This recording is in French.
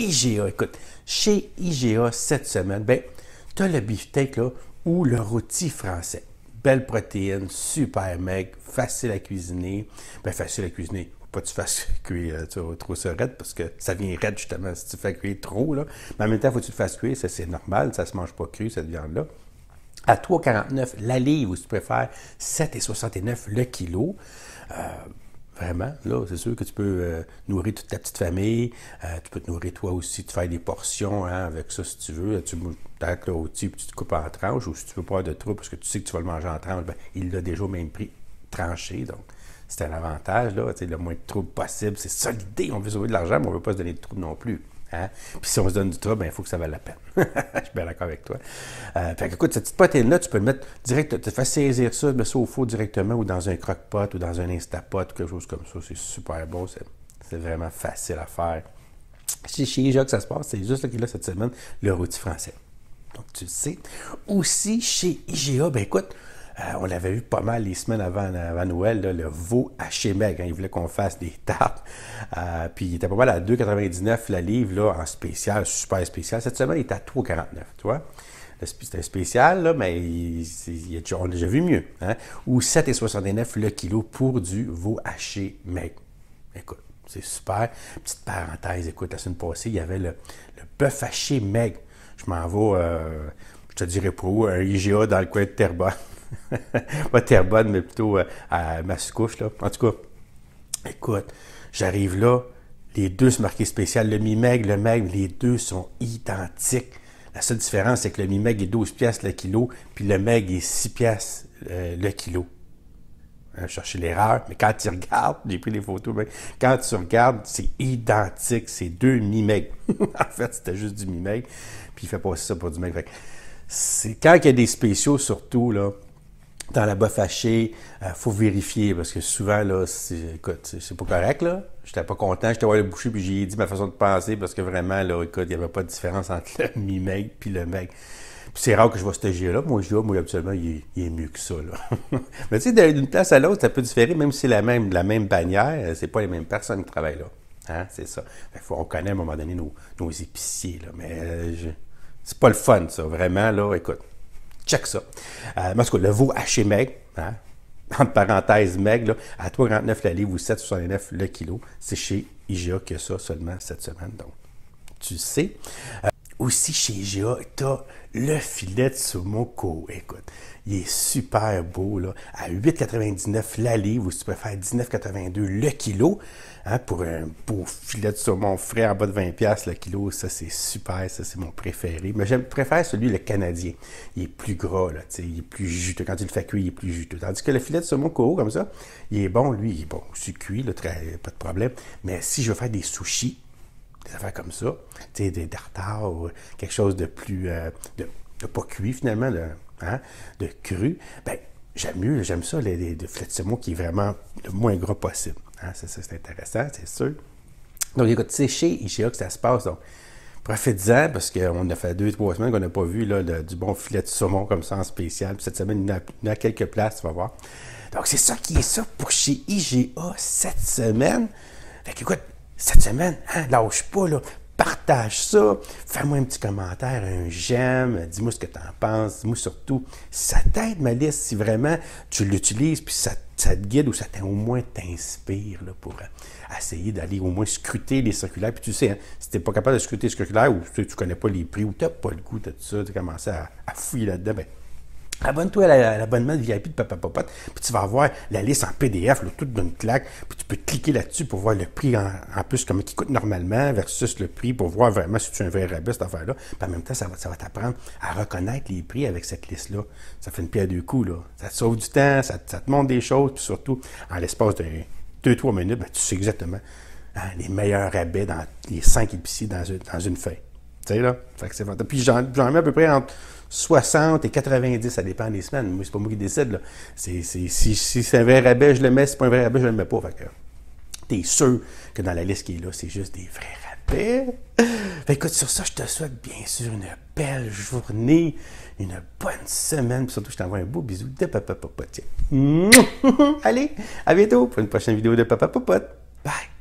IGA. Écoute, chez IGA cette semaine, ben, tu as le beefsteak là, ou le rôti français. Belle protéine, super mec, facile à cuisiner. Ben, facile à cuisiner. Faut pas que tu fasses cuire euh, tu vois, trop ça raide parce que ça vient raide justement si tu fais cuire trop. Là. Mais en même temps, faut que tu le fasses cuire, ça c'est normal, ça se mange pas cru cette viande-là à 3,49 la livre, ou si tu préfères, 7,69 le kilo. Euh, vraiment. Là, c'est sûr que tu peux euh, nourrir toute ta petite famille. Euh, tu peux te nourrir toi aussi, tu fais des portions hein, avec ça si tu veux. Tu tacles le rôti tu te coupes en tranches. Ou si tu veux pas avoir de troubles parce que tu sais que tu vas le manger en tranches, ben, il l'a déjà au même prix tranché. Donc, c'est un avantage. Là, le moins de troubles possible. C'est ça l'idée. On veut sauver de l'argent, mais on ne veut pas se donner de troubles non plus. Hein? Puis si on se donne du trouble, ben, il faut que ça vaille la peine. je suis bien d'accord avec toi. Euh, fait que, écoute, cette petite potée là tu peux le mettre direct, te fais saisir ça, mettre ça au four directement ou dans un croque-pot ou dans un instapot, quelque chose comme ça. C'est super beau, C'est vraiment facile à faire. C'est chez IGA que ça se passe, c'est juste là qu'il a cette semaine, le rôti français. Donc, tu le sais. Aussi, chez IGA, ben écoute, euh, on l'avait vu pas mal les semaines avant, Noël, le veau haché maigre. Hein. il voulait qu'on fasse des tartes. Euh, puis il était pas mal à 2,99 la livre là, en spécial, super spécial. Cette semaine, il est à 3,49, tu vois. C'était spécial, mais il, on a déjà vu mieux. Hein. Ou 7,69 le kilo pour du veau haché maigre. Écoute, c'est super. Petite parenthèse, écoute, la semaine passée, il y avait le, bœuf haché maigre. Je m'en vais, euh, je te dirais pour où, un IGA dans le coin de Terrebonne pas terre bonne, mais plutôt euh, à Mascouche. Là. En tout cas, écoute, j'arrive là. Les deux se marqués spécial. Le mi-meg, le meg, les deux sont identiques. La seule différence, c'est que le mi-meg est 12 pièces le kilo, puis le meg est 6 pièces euh, le kilo. Hein, je cherchais l'erreur, mais quand tu regardes, j'ai pris les photos, mais quand tu regardes, c'est identique, c'est deux mi-meg. en fait, c'était juste du mi-meg, puis il fait passer ça pour du meg. c'est quand il y a des spéciaux, surtout, là, dans la bas fâché il euh, faut vérifier parce que souvent, là, c'est, écoute, c'est pas correct, là. J'étais pas content, j'étais voir le boucher puis j'ai dit ma façon de penser parce que vraiment, là, écoute, il n'y avait pas de différence entre le mi-mec puis le mec. Puis c'est rare que je vois ce gilet là Moi, je dis, ah, moi, absolument, il est, mieux que ça, là. Mais tu sais, d'une place à l'autre, ça peut différer, même si c'est la même, la même bannière, euh, c'est pas les mêmes personnes qui travaillent là. Hein? C'est ça. faut, on connaît à un moment donné nos, épiciers, là. Mais euh, c'est pas le fun, ça. Vraiment, là, écoute. Check ça. Euh, le veau haché Meg, hein? entre parenthèses Meg, à 3,49 la livre ou 7,69 le kilo. C'est chez IGA que ça seulement cette semaine. Donc, tu sais. Euh, aussi chez GA, tu as le filet de saumon Écoute, il est super beau, là, à 8,99 la ou si tu préfères 19,82 le kilo, hein, pour un beau filet de saumon frais en bas de 20$ le kilo, ça c'est super, ça c'est mon préféré. Mais j'aime préfère celui, le canadien. Il est plus gras, là, il est plus juteux. Quand tu le fais cuire, il est plus juteux. Tandis que le filet de saumon comme ça, il est bon, lui, il est bon. C'est cuit, là, très, pas de problème. Mais si je veux faire des sushis, des affaires comme ça, tu sais, des tartares ou quelque chose de plus, euh, de, pas cuit finalement, de, hein, cru, ben j'aime mieux, j'aime ça, les, filets de saumon qui est vraiment le moins gros possible. Hein. ça, c'est intéressant, c'est sûr. Donc écoute, c'est chez IGA que ça se passe, donc profitez-en parce qu'on a fait deux, trois semaines qu'on n'a pas vu là, du bon filet de saumon comme ça en spécial. cette semaine, il y a, quelques places, tu vas voir. Donc c'est ça qui est ça pour chez IGA cette semaine. Fait cette semaine, hein, lâche pas, là, partage ça, fais-moi un petit commentaire, un j'aime, dis-moi ce que tu en penses, dis-moi surtout ça t'aide ma liste si vraiment tu l'utilises, puis ça, ça, te guide ou ça au moins t'inspire pour euh, essayer d'aller au moins scruter les circulaires. Puis tu sais, hein, si tu n'es pas capable de scruter les circulaires ou tu ne connais pas les prix ou tu n'as pas le goût de tout ça, tu commences à, à fouiller là-dedans, ben, Abonne-toi à l'abonnement de VIP de Papa Popote, puis tu vas avoir la liste en PDF, toute tout d'une claque, puis tu peux cliquer là-dessus pour voir le prix en, plus, comme qui coûte normalement, versus le prix, pour voir vraiment si tu es un vrai rabais, cette affaire-là. Puis en même temps, ça va, ça va t'apprendre à reconnaître les prix avec cette liste-là. Ça fait une pierre à deux coups, là. Ça te sauve du temps, ça, te montre des choses, puis surtout, en l'espace de 2-3 minutes, ben, tu sais exactement hein, les meilleurs rabais dans les cinq épiciers dans, dans une feuille. Tu sais, là. Fait que c'est Puis j'en mets à peu près entre 60 et 90, ça dépend des semaines. Moi, c'est pas moi qui décide, là. si, c'est un vrai rabais, je le mets. Si c'est pas un vrai rabais, je le mets pas. Fait que t'es sûr que dans la liste qui est là, c'est juste des vrais rabais. écoute, sur ça, je te souhaite bien sûr une belle journée, une bonne semaine. Puis surtout, je t'envoie un beau bisou de Papa Popote. Allez, à bientôt pour une prochaine vidéo de Papa Popote. Bye!